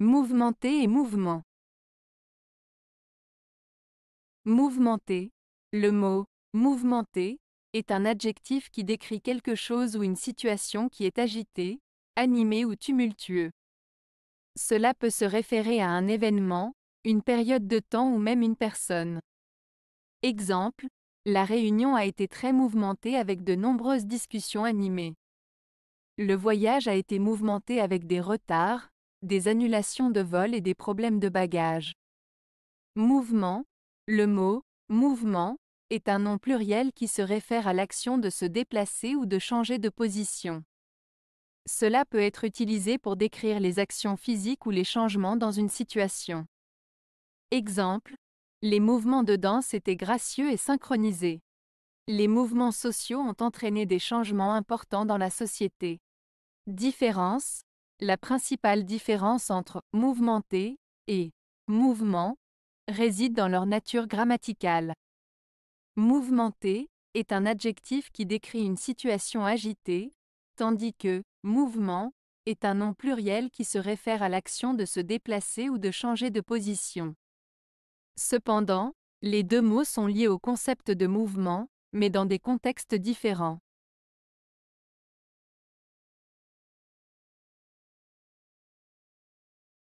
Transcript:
Mouvementé et mouvement. Mouvementé. Le mot mouvementé est un adjectif qui décrit quelque chose ou une situation qui est agitée, animée ou tumultueux. Cela peut se référer à un événement, une période de temps ou même une personne. Exemple, la réunion a été très mouvementée avec de nombreuses discussions animées. Le voyage a été mouvementé avec des retards, des annulations de vol et des problèmes de bagages. Mouvement. Le mot mouvement est un nom pluriel qui se réfère à l'action de se déplacer ou de changer de position. Cela peut être utilisé pour décrire les actions physiques ou les changements dans une situation. Exemple. Les mouvements de danse étaient gracieux et synchronisés. Les mouvements sociaux ont entraîné des changements importants dans la société. Différence. La principale différence entre mouvementé et mouvement réside dans leur nature grammaticale. Mouvementé est un adjectif qui décrit une situation agitée, tandis que mouvement est un nom pluriel qui se réfère à l'action de se déplacer ou de changer de position. Cependant, les deux mots sont liés au concept de mouvement, mais dans des contextes différents.